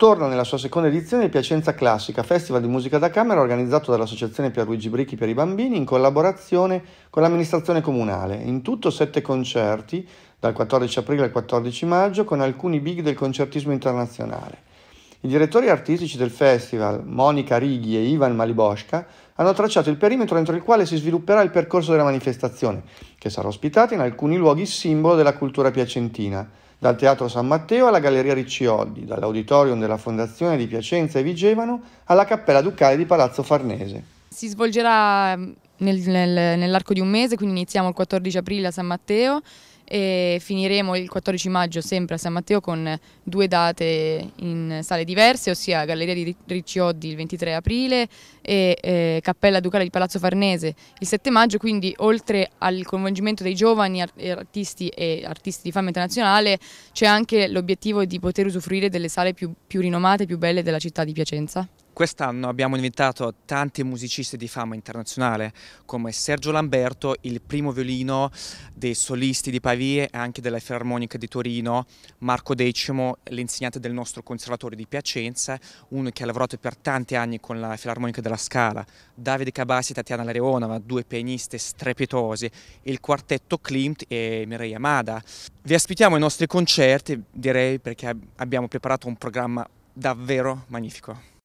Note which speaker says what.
Speaker 1: Torna nella sua seconda edizione il Piacenza Classica, festival di musica da camera organizzato dall'associazione Pierluigi Bricchi per i bambini in collaborazione con l'amministrazione comunale. In tutto sette concerti, dal 14 aprile al 14 maggio, con alcuni big del concertismo internazionale. I direttori artistici del festival, Monica Righi e Ivan Malibosca, hanno tracciato il perimetro entro il quale si svilupperà il percorso della manifestazione, che sarà ospitata in alcuni luoghi simbolo della cultura piacentina dal Teatro San Matteo alla Galleria Riccioldi, dall'auditorium della Fondazione di Piacenza e Vigevano alla Cappella Ducale di Palazzo Farnese.
Speaker 2: Si svolgerà ehm, nel, nel, nell'arco di un mese, quindi iniziamo il 14 aprile a San Matteo e finiremo il 14 maggio sempre a San Matteo con due date in sale diverse, ossia Galleria di Riccioddi il 23 aprile e eh, Cappella Ducale di Palazzo Farnese il 7 maggio, quindi oltre al coinvolgimento dei giovani artisti e artisti di fama internazionale c'è anche l'obiettivo di poter usufruire delle sale più, più rinomate, più belle della città di Piacenza.
Speaker 3: Quest'anno abbiamo invitato tanti musicisti di fama internazionale come Sergio Lamberto, il primo violino dei solisti di Pavie e anche della Filarmonica di Torino, Marco Decimo, l'insegnante del nostro conservatorio di Piacenza, uno che ha lavorato per tanti anni con la Filarmonica della Scala, Davide Cabassi e Tatiana Lareonova, due pianiste strepitosi, il quartetto Klimt e Mireia Amada. Vi aspettiamo ai nostri concerti, direi, perché abbiamo preparato un programma
Speaker 1: davvero magnifico.